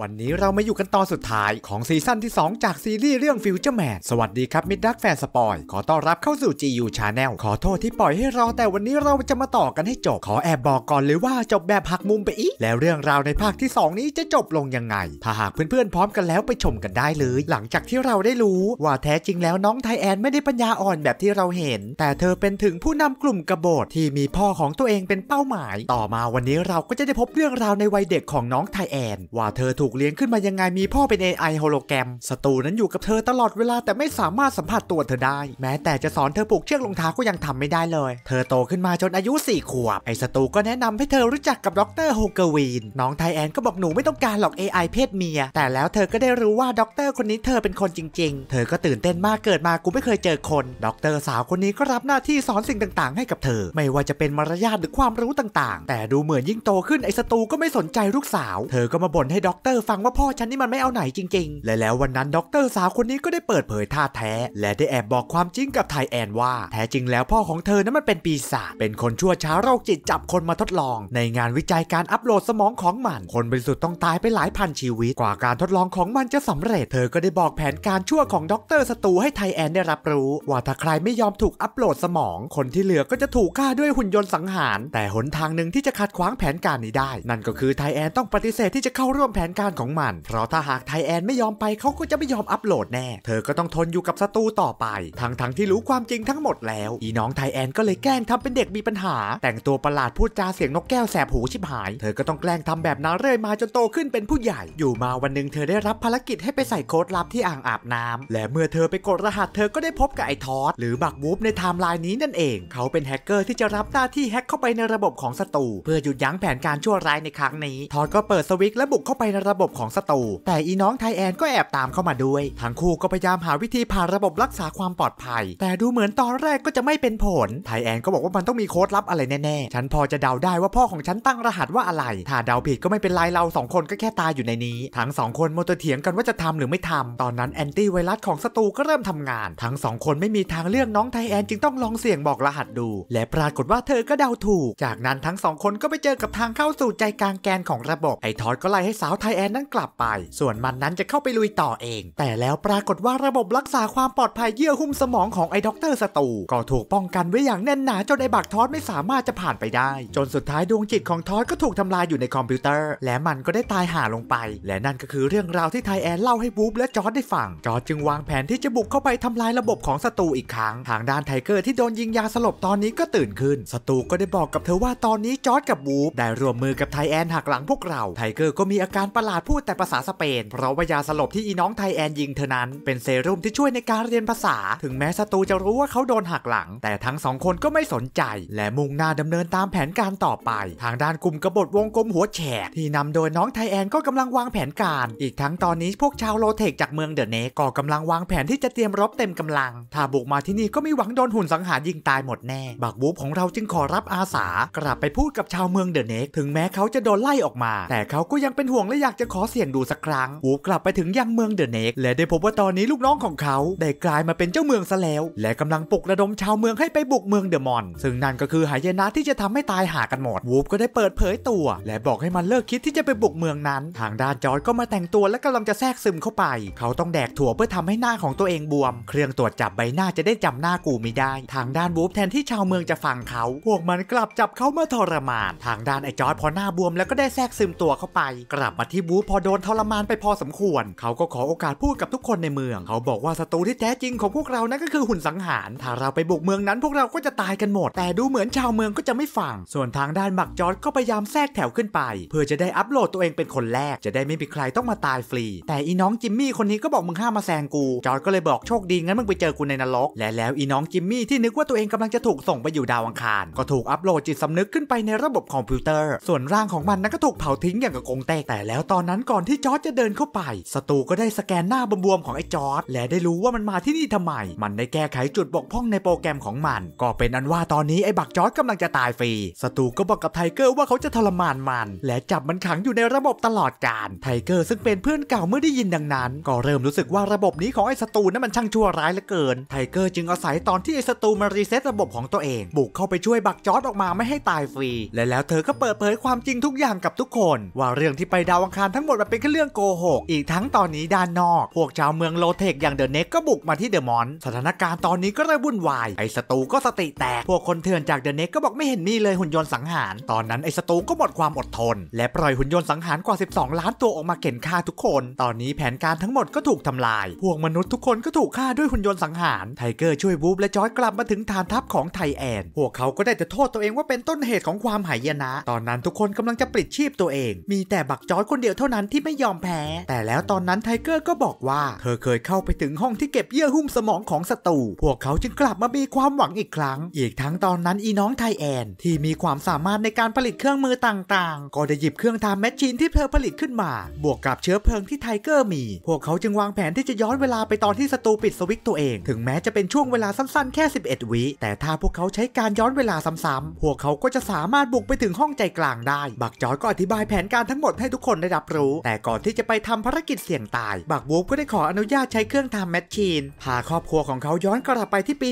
วันนี้เรามาอยู่กันตอนสุดท้ายของซีซั่นที่ 2 จากซีรีส์เรื่องฟิวเจอร์แมนสวัสดีครับ มิดดักแฟนสปอยขอต้อนรับเข้าสู่ GU Channel ขอโทษที่ปล่อยให้รอ แต่วันนี้เราจะมาต่อกันให้จบ ขอแอบบอกก่อนเลยว่าจบแบบหักมุมไปอีกแล้วเรื่องราวในภาคที่ 2 นี้จะจบลงยังไง ถ้าหากเพื่อนๆพร้อมกันแล้วไปชมกันได้เลย หลังจากที่เราได้รู้ว่าแท้จริงแล้วน้องไทแอนไม่ได้ปัญญาอ่อนแบบที่เราเห็น แต่เธอเป็นถึงผู้นำกลุ่มกบฏที่มีพ่อของตัวเองเป็นเป้าหมาย ต่อมาวันนี้เราก็จะได้พบเรื่องราวในวัยเด็กของน้องไทแอนว่าเธอถถูกเลี้ยงขึ้นมายังไงมีพ่อเป็น AI โฮโลแกรมศัตรูนั้นอยู่กับเธอตลอดเวลาแต่ไม่สามารถสัมผัสตัวเธอได้ แม้แต่จะสอนเธอปลูกเชือกรองเท้าก็ยังทำไม่ได้เลย เธอโตขึ้นมาจนอายุ 4 ขวบ ไอศัตรูก็แนะนำให้เธอรู้จักกับดรโฮเกอร์วีนน้องไทแอนก็บอกหนูไม่ต้องการหรอก AI เพศเมียแต่แล้วเธอก็ได้รู้ว่าด็อกเตอร์คนนี้เธอเป็นคนจริง ๆ เธอก็ตื่นเต้นมากเกิดมากูไม่เคยเจอคนด็อกเตอร์สาวคนนี้ก็รับหน้าที่สอนสิ่งต่างๆให้กับเธอ ไม่ว่าจะเป็นมารยาทหรือความรู้ต่าง ๆ แต่ดูเหมือนยิ่งโตขึ้นไอศัตรูก็ไม่สนใจลูกสาว เธอก็มาบ่นให้ดรอร์ฟังว่าพ่อฉันนี่มันไม่เอาไหนจริง ๆ และแล้ววันนั้นด็อกเตอร์สาวคนนี้ก็ได้เปิดเผยท่าแท้ และได้แอบบอกความจริงกับไทแอน ว่า แท้จริงแล้วพ่อของเธอนั้นมันเป็นปีศาจเป็นคนชั่วช้าโรคจิตจับคนมาทดลอง ในงานวิจัยการอัปโหลดสมองของมัน คนบริสุทธิ์ต้องตายไปหลายพันชีวิต กว่าการทดลองของมันจะสำเร็จเธอก็ได้บอกแผนการชั่วของด็อกเตอร์สตูให้ไทแอนได้รับรู้ว่าถ้าใครไม่ยอมถูกอัปโหลดสมองคนที่เหลือก็จะถูกฆ่าด้วยหุ่นยนต์สังหาร แต่หนทางหนึ่งที่จะขัดขวางแผนการนี้ได้ นั่นก็คือไทแอนต้องปฏิเสธที่จะเข้าร่วมแผนการการของมันเพราะถ้าหากไทแอนไม่ยอมไปเขาก็จะไม่ยอมอัปโหลดแน่ เธอก็ต้องทนอยู่กับศัตรูต่อไป ทั้งทั้งที่รู้ความจริงทั้งหมดแล้ว อีน้องไทแอน ก็เลยแกล้งทำเป็นเด็กมีปัญหา แต่งตัวประหลาดพูดจาเสียงนกแก้วแสบหูชิบหาย เธอก็ต้องแกล้งทำแบบนั้นเรื่อยมาจนโตขึ้นเป็นผู้ใหญ่ อยู่มาวันหนึ่งเธอได้รับภารกิจให้ไปใส่โค้ดลับที่อ่างอาบน้ำและเมื่อเธอไปกดรหัสเธอก็ได้พบกับไอ้ทอสหรือบักวูฟในไทม์ไลน์นี้นั่นเองเขาเป็นแฮกเกอร์ที่จะรับหน้าที่แฮกเข้าไปในระบบของศัตรูเพื่อหยุดยั้งแผนการชั่วร้ายในครั้งนี้ ทอสก็เปิดสวิตช์และบุกเข้าไปในระระบบของศัตรูแต่อีน้องไทแอนก็แอบตามเข้ามาด้วย ทั้งคู่ก็พยายามหาวิธีผ่านระบบรักษาความปลอดภัย แต่ดูเหมือนตอนแรกก็จะไม่เป็นผลไทแอนก็บอกว่ามันต้องมีโค้ดลับอะไรแน่ๆฉันพอจะเดาได้ว่าพ่อของฉันตั้งรหัสว่าอะไร ถ้าเดาผิดก็ไม่เป็นไรเราสองคนก็แค่ตายอยู่ในนี้ ทั้งสองคนโมตเถียงกันว่าจะทำหรือไม่ทำตอนนั้นแอนตี้ไวรัสของศัตรูก็เริ่มทำงานทั้งสองคนไม่มีทางเลือกน้องไทแอนจึงต้องลองเสี่ยงบอกรหัสดู และปรากฏว่าเธอก็เดาถูกจากนั้นทั้งสองคนก็ไปเจอกับทางเข้าสู่ใจกลางแกนของระบบไอทอดก็ไล่ให้สาวไทแอนนนั้นกลับไป ส่วนมันนั้นจะเข้าไปลุยต่อเอง แต่แล้วปรากฏว่าระบบรักษาความปลอดภัยเยื่อหุ้มสมองของไอ้ด็อกเตอร์สตู ก็ถูกป้องกันไว้อย่างแน่นหนาจนไอ้บักทอสไม่สามารถจะผ่านไปได้ จนสุดท้ายดวงจิตของทอสก็ถูกทำลายอยู่ในคอมพิวเตอร์ และมันก็ได้ตายหาลงไป และนั่นก็คือเรื่องราวที่ไทแอนเล่าให้บู๊และจอร์ดได้ฟัง จอร์ดจึงวางแผนที่จะบุกเข้าไปทำลายระบบของสตูอีกครั้ง ทางด้านไทเกอร์ที่โดนยิงยาสลบตอนนี้ก็ตื่นขึ้นสตูก็ได้บอกกับเธอว่าตอนนี้จอร์ดกับบู๊ได้รวมมือกับไทแอนหักหลังพวกเราไทเกอร์ก็มีอาการประหลาดพูดแต่ภาษาสเปนเพราะว่ายาสลบที่อีน้องไทยแอนยิงเธอนั้นเป็นเซรุ่มที่ช่วยในการเรียนภาษา ถึงแม้ศัตรูจะรู้ว่าเขาโดนหักหลัง แต่ทั้งสองคนก็ไม่สนใจและมุ่งหน้าดำเนินตามแผนการต่อไป ทางด้านกลุ่มกบฏวงกลมหัวแฉกที่นำโดยน้องไทยแอนก็กำลังวางแผนการ อีกทั้งตอนนี้พวกชาวโลเทคจากเมืองเดอะเนก็กำลังวางแผนที่จะเตรียมรบเต็มกำลังถ้าบุกมาที่นี่ก็มีหวังโดนหุ่นสังหารยิงตายหมดแน่บักบูฟของเราจึงขอรับอาสากลับไปพูดกับชาวเมืองเดอะเนก ถึงแม้เขาจะโดนไล่ออกมา แต่เขาก็ยังเป็นห่วงและอยากากจะขอเสี่ยงดูสักครั้ง วูฟกลับไปถึงยังเมืองเดอะเน็กและได้พบว่าตอนนี้ลูกน้องของเขาได้กลายมาเป็นเจ้าเมืองซะแล้ว และกำลังปลุกระดมชาวเมืองให้ไปบุกเมืองเดอะมอน ซึ่งนั่นก็คือหายนะที่จะทำให้ตายหากันหมด วูฟก็ได้เปิดเผยตัว และบอกให้มันเลิกคิดที่จะไปบุกเมืองนั้น ทางด้านจอร์ดก็มาแต่งตัว และกำลังจะแทรกซึมเข้าไป เขาต้องแดกถั่วเพื่อทำให้หน้าของตัวเองบวม เครื่องตรวจจับใบหน้าจะได้จำหน้ากูไม่ได้ ทางด้านวูฟแทนที่ชาวเมืองจะฟังเขาพวกมันกลับจับเขามาทรมาน ทางด้านไอจอร์ดพอหน้าบวมแล้วก็ได้แทรกซึมตัวเข้าไป กลับมาที่วูพอโดนทรมานไปพอสมควรเขาก็ขอโอกาสพูดกับทุกคนในเมืองเขาบอกว่าศัตรูที่แท้จริงของพวกเรานั่นก็คือหุ่นสังหาร ถ้าเราไปบุกเมืองนั้น พวกเราก็จะตายกันหมด แต่ดูเหมือนชาวเมืองก็จะไม่ฟังส่วนทางด้านมักจอร์ดก็พยายามแทรกแถวขึ้นไปเพื่อจะได้อัปโหลดตัวเองเป็นคนแรก จะได้ไม่มีใครต้องมาตายฟรี แต่อีน้องจิมมี่คนนี้ก็บอกมึงห้ามมาแซงกูจอร์ดก็เลยบอกโชคดีงั้นมึงไปเจอกูในนรกและแล้วอีน้องจิมมี่ที่นึกว่าตัวเองกำลังจะถูกส่งไปอยู่ดาวอังคาร ก็ถูกอัปโหลดจิตสำนึกขึ้นไปในระบบคอมพิวเตอร์ ส่วนร่างของมันนั้นก็ถูกเผาทิ้งอย่างกับกงเตกแต่แล้วตตอนนั้นก่อนที่จอร์ดจะเดินเข้าไป ศัตรูก็ได้สแกนหน้าบวมๆของไอ้จอร์ดและได้รู้ว่ามันมาที่นี่ทำไม มันได้แก้ไขจุดบกพร่องในโปรแกรมของมัน ก็เป็นอันว่าตอนนี้ไอ้บักจอร์ดกำลังจะตายฟรี ศัตรูก็บอกกับไทเกอร์ว่าเขาจะทรมานมัน และจับมันขังอยู่ในระบบตลอดกาลไทเกอร์ซึ่งเป็นเพื่อนเก่าเมื่อได้ยินดังนั้น ก็เริ่มรู้สึกว่าระบบนี้ของไอ้ศัตรูนั้นมันช่างชั่วร้ายเหลือเกิน ไทเกอร์จึงอาศัยตอนที่ไอ้ศัตรูมารีเซ็ตระบบของตัวเอง บุกเข้าไปช่วยบักจอร์ดออกมาไม่ให้ตายฟรี และแล้วเธอก็เปิดเผยความจริงทุกอย่างกับทุกคน ว่าเรื่องที่ไปดาวอังคาานทั้งหมดมันเป็นแค่เรื่องโกหก อีกทั้งตอนนี้ด้านนอก พวกชาวเมืองโลเทคอย่างเดอะเน็กก็บุกมาที่เดอะมอนสถานการณ์ตอนนี้ก็เริ่มวุ่นวายไอ้สตูก็สติแตก พวกคนเถื่อนจากเดอะเน็กก็บอกไม่เห็นมีเลยหุ่นยนต์สังหาร ตอนนั้นไอ้สตูก็หมดความอดทน และปล่อยหุ่นยนต์สังหารกว่า 12 ล้านตัวออกมาเข็นฆ่าทุกคน ตอนนี้แผนการทั้งหมดก็ถูกทำลาย พวกมนุษย์ทุกคนก็ถูกฆ่าด้วยหุ่นยนต์สังหาร ไทเกอร์ช่วยบูบและจอยกลับมาถึงฐานทัพของไทแอน พวกเขาก็ได้แต่โทษตัวเองว่าเป็นต้นเหตุของความหายนะ ตอนนั้นทุกคนกำลังจะปลิดชีพตัวเอง มีแต่บักจอยคนเดียวยวเท่านั้นที่ไม่ยอมแพ้ แต่แล้วตอนนั้นไทเกอร์ก็บอกว่าเธอเคยเข้าไปถึงห้องที่เก็บเยื่อหุ้มสมองของศัตรู พวกเขาจึงกลับมามีความหวังอีกครั้ง อีกทั้งตอนนั้น อีน้องไทแอนที่มีความสามารถในการผลิตเครื่องมือต่าง ๆ ก็ได้หยิบเครื่องทำแมชชีนที่เธอผลิตขึ้นมา บวกกับเชื้อเพลิงที่ไทเกอร์มี พวกเขาจึงวางแผนที่จะย้อนเวลาไปตอนที่ศัตรูปิดสวิตตัวเอง ถึงแม้จะเป็นช่วงเวลาสั้นๆแค่11 วิแต่ถ้าพวกเขาใช้การย้อนเวลาซ้ำๆพวกเขาก็จะสามารถบุกไปถึงห้องใจกลางได้ บักจอยก็อธิบายแผนการทั้งหมดให้ทุกคนได้รับับรู้แต่ก่อนที่จะไปทำภารกิจเสี่ยงตาย บักวูฟก็ได้ขออนุญาตใช้เครื่องทำแมชชีน พาครอบครัวของเขาย้อนกลับไปที่ปี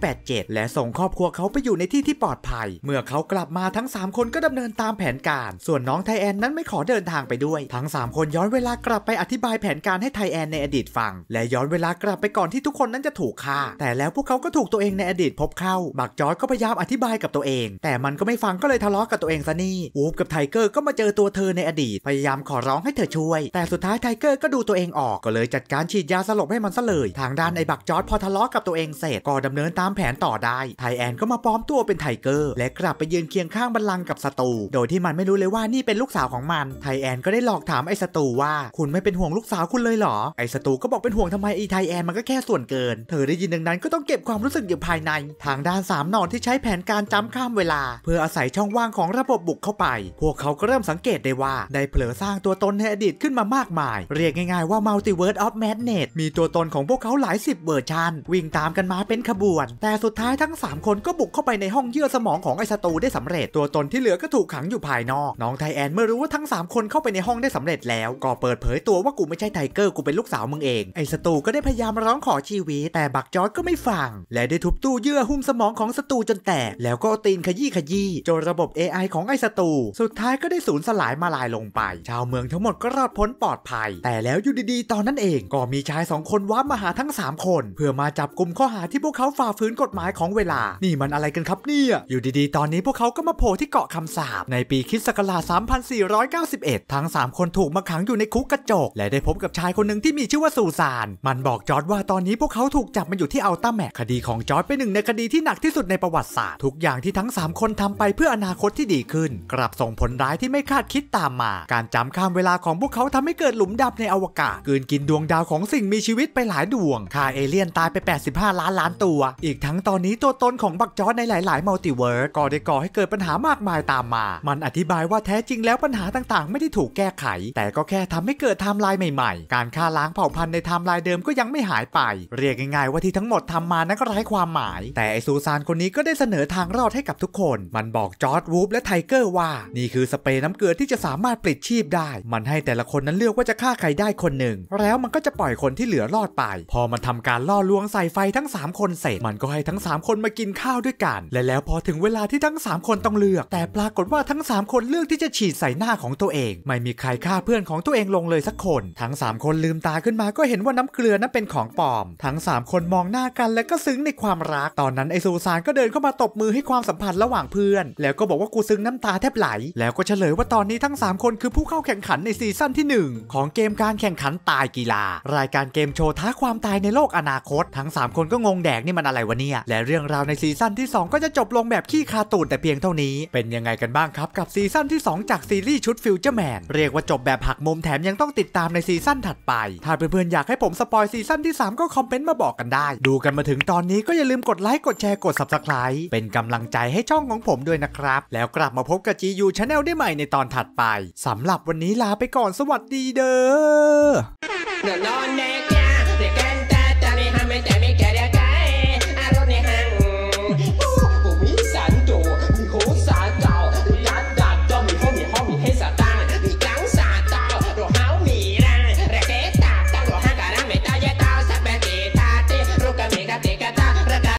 1987 และส่งครอบครัวเขาไปอยู่ในที่ที่ปลอดภัย เมื่อเขากลับมาทั้ง 3 คนก็ดำเนินตามแผนการ ส่วนน้องไทแอน นั้นไม่ขอเดินทางไปด้วย ทั้ง 3 คนย้อนเวลากลับไปอธิบายแผนการให้ไทแอนในอดีตฟัง และย้อนเวลากลับไปก่อนที่ทุกคนนั้นจะถูกฆ่า แต่แล้วพวกเขาก็ถูกตัวเองในอดีตพบเข้า บักจอยก็พยายามอธิบายกับตัวเอง แต่มันก็ไม่ฟังก็เลยทะเลาะกับตัวเองซะนี่วูฟกับไทเกอร์ก็มาเจอตัวเธอในอดีตพยายามขอร้องให้เธอช่วย แต่สุดท้ายไทเกอร์ก็ดูตัวเองออกก็เลยจัดการฉีดยาสลบให้มันซะเลยทางด้านไอ้บักจอดพอทะเลาะกับตัวเองเสร็จก็ดำเนินตามแผนต่อได้ไทแอนก็มาปลอมตัวเป็นไทเกอร์และกลับไปยืนเคียงข้างบัลลังก์กับสตูโดยที่มันไม่รู้เลยว่านี่เป็นลูกสาวของมันไทแอนก็ได้หลอกถามไอ้สตูว่าคุณไม่เป็นห่วงลูกสาวคุณเลยเหรอไอ้สตูก็บอกเป็นห่วงทำไมไอ้ไทแอนมันก็แค่ส่วนเกินเธอได้ยินดังนั้นก็ต้องเก็บความรู้สึกอยู่ภายในทางด้านสามนอนที่ใช้แผนการจ้ำข้ามเวลา เพื่ออาศัยช่องว่างของระบบบุกเข้าไปพวกเขาก็เริ่มสังเกตได้ว่าได้เผลอสร้างางตัวตนในอดีตขึ้นมามากมาย เรียกง่ายๆว่า Multiverse of Madness มีตัวตนของพวกเขาหลายสิบเวอร์ชันวิ่งตามกันมาเป็นขบวน แต่สุดท้ายทั้ง 3 คนก็บุกเข้าไปในห้องเยื่อสมองของไอสตูได้สำเร็จตัวตนที่เหลือก็ถูกขังอยู่ภายนอก น้องไทแอนเมื่อรู้ว่าทั้ง 3 คนเข้าไปในห้องได้สำเร็จแล้วก็เปิดเผยตัวว่ากูไม่ใช่ไทเกอร์กูเป็นลูกสาวมึงเองไอสตูก็ได้พยายามร้องขอชีวิตแต่บักจอร์ก็ไม่ฟัง และได้ทุบตู้เยื่อหุ้มสมองของสตูจนแตกแล้วก็ตีนขยี้ขยี้จนระบบ AI ของไอสตูสุดท้ายก็ได้สูญสลายมาลายลงไปชาววเมืองทั้งหมดก็รอดพ้นปลอดภัย แต่แล้วอยู่ดีๆ ตอนนั้นเองก็มีชายสองคนว้ามาหาทั้ง 3 คน เพื่อมาจับกลุ่มข้อหาที่พวกเขาฝ่าฝืนกฎหมายของเวลา นี่มันอะไรกันครับเนี่ยอยู่ดีๆ ตอนนี้พวกเขาก็มาโผล่ที่เกาะคำสาบในปีคิศศักราช3491 ทั้ง 3 คนถูกมาขังอยู่ในคุกกระจก และได้พบกับชายคนหนึ่งที่มีชื่อว่าสูซานมันบอกจอร์ดว่าตอนนี้พวกเขาถูกจับมาอยู่ที่อัลต้าแมกคดีของจอร์ดเป็นหนึ่งในคดีที่หนักที่สุดในประวัติศาสตร์ทุกอย่างที่ทั้ง 3 คนทำไปเพื่ออนาคตที่ดีขึ้น กลับส่งผลร้ายที่ไม่คาดคิดตามมา การจำข้ามเวลาของพวกเขาทำให้เกิดหลุมดำในอวกาศกืนกินดวงดาวของสิ่งมีชีวิตไปหลายดวงฆ่าเอเลี่ยนตายไป 85 ล้านล้านตัว อีกทั้งตอนนี้ตัวตนของบักจอดในหลายๆมัลติเวิร์สก็ได้ก่อให้เกิดปัญหามากมายตามมา มันอธิบายว่าแท้จริงแล้วปัญหาต่างๆไม่ได้ถูกแก้ไข แต่ก็แค่ทำให้เกิดไทม์ไลน์ใหม่ๆ การฆ่าล้างเผ่าพันธุ์ในไทม์ไลน์เดิมก็ยังไม่หายไป เรียกง่ายๆว่าที่ทั้งหมดทำมานั้นก็ไร้ความหมาย แต่ไอซูซานคนนี้ก็ได้เสนอทางรอดให้กับทุกคน มันบอกจอร์ดวูฟและไทเกอร์ว่านี่คือสเปรย์น้ำเกลือที่จะสามารถปลิดชีพได้ได้มันให้แต่ละคนนั้นเลือกว่าจะฆ่าใครได้คนหนึ่ง แล้วมันก็จะปล่อยคนที่เหลือรอดไป พอมันทำการล่อลวงใส่ไฟทั้ง 3 คนเสร็จ มันก็ให้ทั้ง 3 คนมากินข้าวด้วยกัน และแล้วพอถึงเวลาที่ทั้ง 3 คนต้องเลือก แต่ปรากฏว่าทั้ง 3 คนเลือกที่จะฉีดใส่หน้าของตัวเอง ไม่มีใครฆ่าเพื่อนของตัวเองลงเลยสักคน ทั้ง3 คนลืมตาขึ้นมา ก็เห็นว่าน้ำเกลือนั้นเป็นของปลอม ทั้ง 3 คนมองหน้ากัน แล้วก็ซึ้งในความรัก ตอนนั้นไอซูซานก็เดินเข้ามาตบมือให้ความสัมพันธ์ระหว่างเพื่อน แล้วก็บอกว่ากูซึ้งน้ำตาแทบไหลแล้วก็เฉลยว่าตอนนี้ทั้ง 3 คนคือผู้เข้าแข่งแข่งขันในซีซั่นที่ 1 ของเกมการแข่งขันตายกีฬา รายการเกมโชว์ท้าความตายในโลกอนาคต ทั้ง 3 คนก็งงแดกนี่มันอะไรวะเนี่ย และเรื่องราวในซีซั่นที่ 2 ก็จะจบลงแบบขี้คาตูดแต่เพียงเท่านี้ เป็นยังไงกันบ้างครับกับซีซั่นที่ 2 จากซีรีส์ชุดฟิวเจอร์แมนเรียกว่าจบแบบหักมุมแถมยังต้องติดตามในซีซั่นถัดไป ถ้าเพื่อนๆ อยากให้ผมสปอยซีซั่นที่ 3 ก็คอมเมนต์มาบอกกันได้ ดูกันมาถึงตอนนี้ก็อย่าลืมกดไลค์กดแชร์กด subscribe เป็นกำลังใจให้ช่องของผมด้วยนะครับแล้วกลับมาพบกับ GU Channel ได้ใหม่ในตอนถัดไปสำหรับวันนี้นี้ลาไปก่อน สวัสดีเด้อ